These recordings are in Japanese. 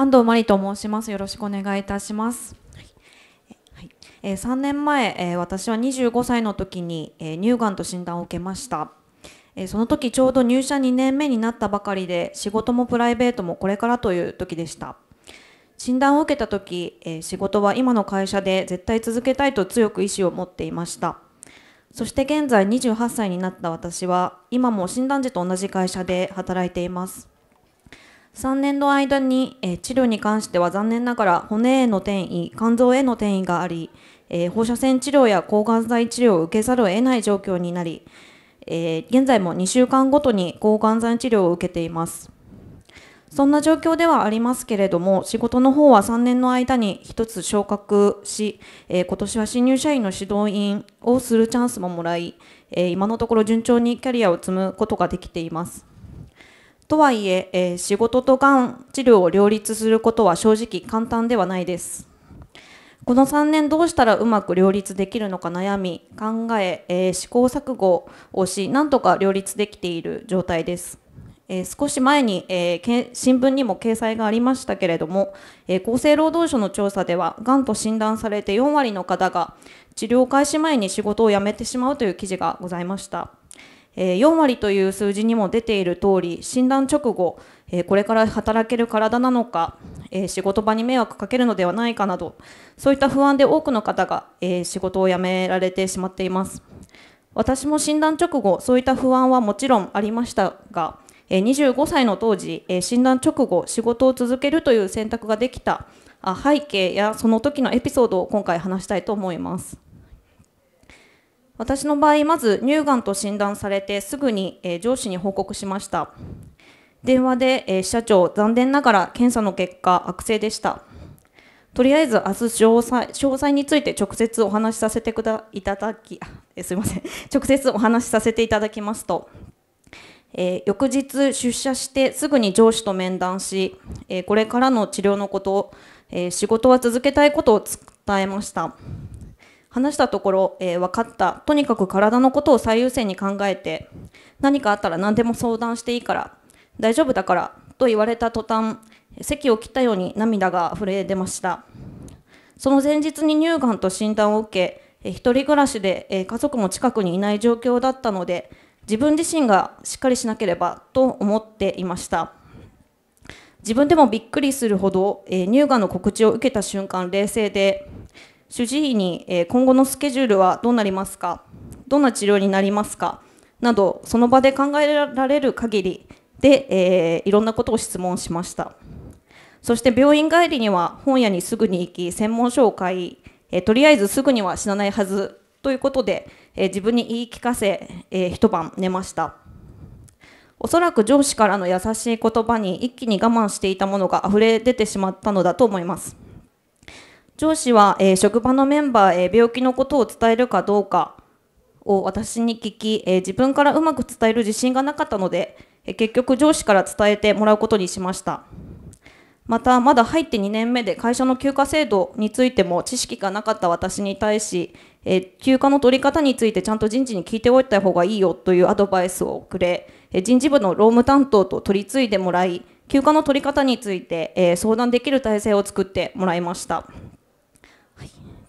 安藤真理と申します。よろしくお願いいたします。はいえー、3年前、えー、私は25歳の時に、えー、乳がんと診断を受けました。えその時ちょうど入社2年目になったばかりで仕事もプライベートもこれからという時でした。診断を受けた時、え仕事は今の会社で絶対続けたいと強く意志を持っていました。そして現在28歳になった私は今も診断時と同じ会社で働いています。3年の間に、え治療に関しては残念ながら骨への転移肝臓への転移があり、え放射線治療や抗がん剤治療を受けざるを得ない状況になり、え現在も2週間ごとに抗がん剤治療を受けていますそんな状況ではありますけれども仕事の方は3年の間に1つ昇格し、え今年は新入社員の指導員をするチャンスももらい、え今のところ順調にキャリアを積むことができていますとはいええー、仕事とがん治療を両立することは正直簡単ではないですこの3年どうしたらうまく両立できるのか悩み考ええー、試行錯誤をしなんとか両立できている状態です、えー、少し前に、えー、新聞にも掲載がありましたけれども、え厚生労働省の調査ではがんと診断されて4割の方が治療開始前に仕事を辞めてしまうという記事がございましたえ4割という数字にも出ている通り診断直後、えこれから働ける体なのか、え仕事場に迷惑かけるのではないかなどそういった不安で多くの方が、え仕事を辞められてしまっています私も診断直後そういった不安はもちろんありましたが25歳の当時診断直後仕事を続けるという選択ができた背景やその時のエピソードを今回話したいと思います。私の場合まず乳がんと診断されてすぐに、え上司に報告しました電話で、え社長残念ながら検査の結果悪性でしたとりあえず明日詳細詳細について直接お話しさせてくだいただきえすいません 直接お話しさせていただきますと、えー、翌日出社してすぐに上司と面談し、えー、これからの治療のことを、えー、仕事は続けたいことを伝えました話したところ、えー、分かったとにかく体のことを最優先に考えて何かあったら何でも相談していいから大丈夫だからと言われた途端席を切ったように涙が溢れ出ましたその前日に乳がんと診断を受け、えー、一人暮らしで、えー、家族も近くにいない状況だったので自分自身がしっかりしなければと思っていました自分でもびっくりするほど、えー、乳がんの告知を受けた瞬間冷静で主治医に、え今後のスケジュールはどうなりますかどんな治療になりますかなどその場で考えられる限りで、えー、いろんなことを質問しましたそして病院帰りには本屋にすぐに行き専門書を買い、えー、とりあえずすぐには死なないはずということで、えー、自分に言い聞かせ、え一晩寝ましたおそらく上司からの優しい言葉に一気に我慢していたものが溢れ出てしまったのだと思います上司は、えー、職場のメンバーへ、えー、病気のことを伝えるかどうかを私に聞き、えー、自分からうまく伝える自信がなかったので、え結局上司から伝えてもらうことにしましたまたまだ入って2年目で会社の休暇制度についても知識がなかった私に対し、え休暇の取り方についてちゃんと人事に聞いておいた方がいいよというアドバイスをくれ、え人事部の労務担当と取り次いでもらい休暇の取り方について、え相談できる体制を作ってもらいました。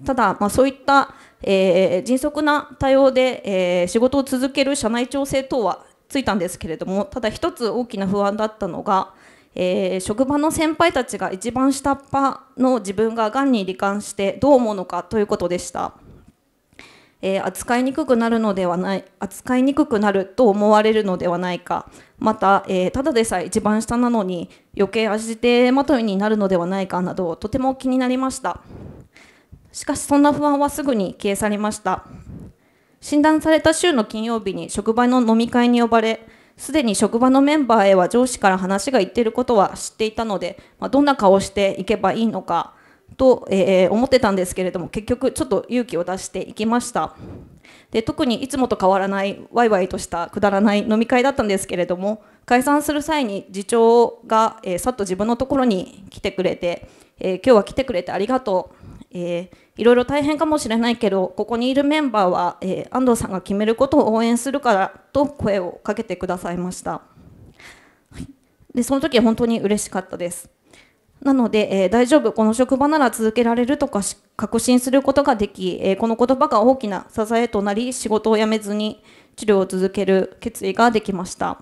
ただ、まあ、そういった、えー、迅速な対応で、えー、仕事を続ける社内調整等はついたんですけれどもただ一つ大きな不安だったのが、えー、職場の先輩たちが一番下っ端の自分ががんに罹患してどう思うのかということでした、えー、扱いにくくなるのではない扱いにくくなると思われるのではないかまた、えー、ただでさえ一番下なのに余計足手まといになるのではないかなどとても気になりました。しかしそんな不安はすぐに消え去りました診断された週の金曜日に職場の飲み会に呼ばれすでに職場のメンバーへは上司から話がいっていることは知っていたので、まあ、どんな顔をしていけばいいのかと、えー、思ってたんですけれども結局ちょっと勇気を出していきましたで特にいつもと変わらないワイワイとしたくだらない飲み会だったんですけれども解散する際に次長が、えー、さっと自分のところに来てくれて、えー、今日は来てくれてありがとうえー、いろいろ大変かもしれないけどここにいるメンバーは、えー、安藤さんが決めることを応援するからと声をかけてくださいました、でその時は本当に嬉しかったですなので、えー、大丈夫この職場なら続けられるとか確信することができ、えー、この言葉が大きな支えとなり仕事を辞めずに治療を続ける決意ができました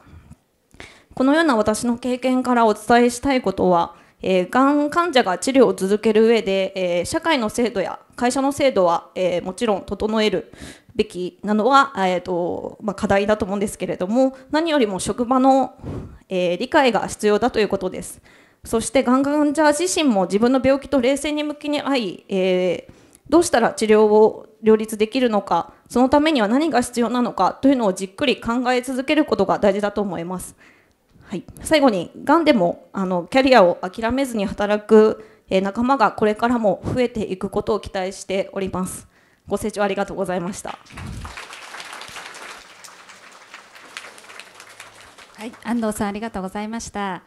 このような私の経験からお伝えしたいことはえー、がん患者が治療を続ける上で、えー、社会の制度や会社の制度は、えー、もちろん整えるべきなのは、えーとまあ、課題だと思うんですけれども何よりも職場の、えー、理解が必要だということですそしてがん患者自身も自分の病気と冷静に向きに合い、えー、どうしたら治療を両立できるのかそのためには何が必要なのかというのをじっくり考え続けることが大事だと思います。はい、最後にがんでもあのキャリアを諦めずに働く、えー、仲間がこれからも増えていくことを期待しておりますご清聴ありがとうございましたはい安藤さんありがとうございました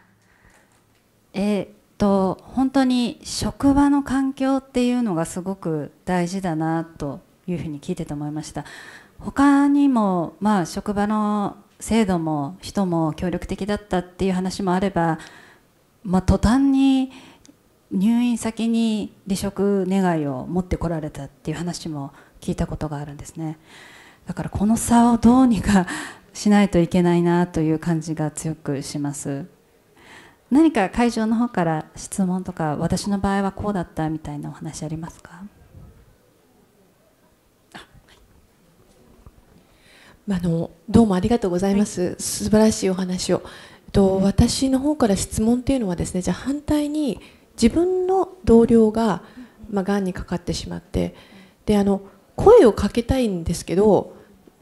えー、っと本当に職場の環境っていうのがすごく大事だなというふうに聞いてて思いました他にもまあ職場の制度も人も協力的だったっていう話もあれば、まあ、途端に入院先に離職願を持ってこられたっていう話も聞いたことがあるんですねだからこの差をどうにかしないといけないなという感じが強くします何か会場の方から質問とか私の場合はこうだったみたいなお話ありますかあのどうもありがとうございます、はい、素晴らしいお話をえっと、私の方から質問っていうのはですねじゃあ反対に自分の同僚がまあ、がんにかかってしまってであの声をかけたいんですけど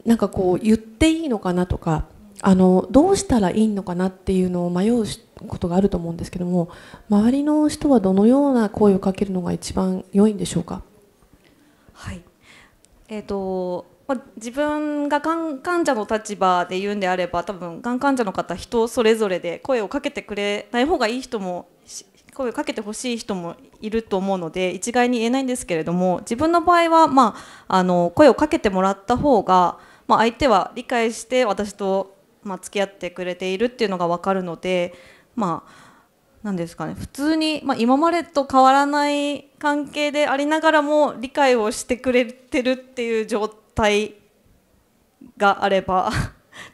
なんかこう言っていいのかなとかあのどうしたらいいのかなっていうのを迷うことがあると思うんですけども周りの人はどのような声をかけるのが一番良いんでしょうか。はいえーとまあ、自分ががん患者の立場で言うんであれば多分がん患者の方人それぞれで声をかけてくれない方がいい人も声をかけてほしい人もいると思うので一概に言えないんですけれども自分の場合は、まあ、あの声をかけてもらった方が、まあ、相手は理解して私と、まあ、付き合ってくれているっていうのが分かるのでまあなんですかね普通に、まあ、今までと変わらない関係でありながらも理解をしてくれてるっていう状態体があれば ちょ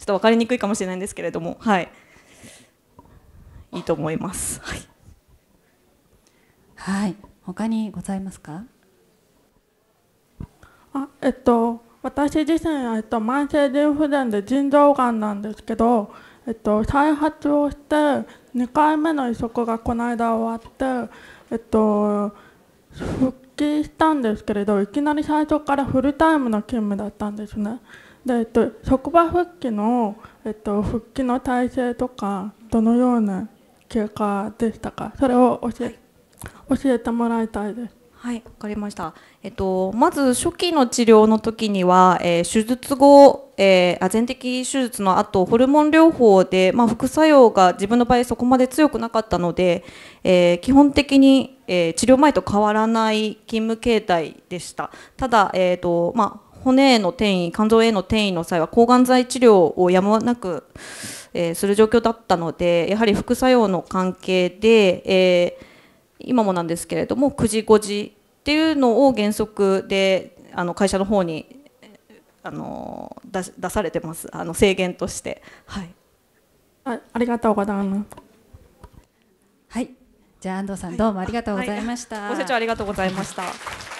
っと分かりにくいかもしれないんですけれども、はい、いいと思います。はい、はい、他にございますかあえっと私自身、えっと、慢性腎不全で腎臓がんなんですけど、えっと、再発をして2回目の移植がこの間終わって、えっと、復帰したんですけれどいきなり最初からフルタイムの勤務だったんですね。でえっと、職場復帰の、えっと、復帰の体制とかどのような経過でしたかそれを教え,、教えてもらいたいです。はい、わかりました。えっと、まず初期の治療の時には、えー、手術後、えー、全摘手術の後、ホルモン療法で、まあ、副作用が自分の場合そこまで強くなかったので、えー、基本的に、えー、治療前と変わらない勤務形態でした。ただ、えっ、と、まあ、骨への転移、肝臓への転移の際は抗がん剤治療をやむなく、えする状況だったので、やはり副作用の関係で、えー今もなんですけれども9時5時っていうのを原則であの会社の方にあの出出されてますあの制限として。はいあありがとうございます。はい、じゃあ安藤さん、はい、どうもありがとうございました。はい、ご清聴ありがとうございました。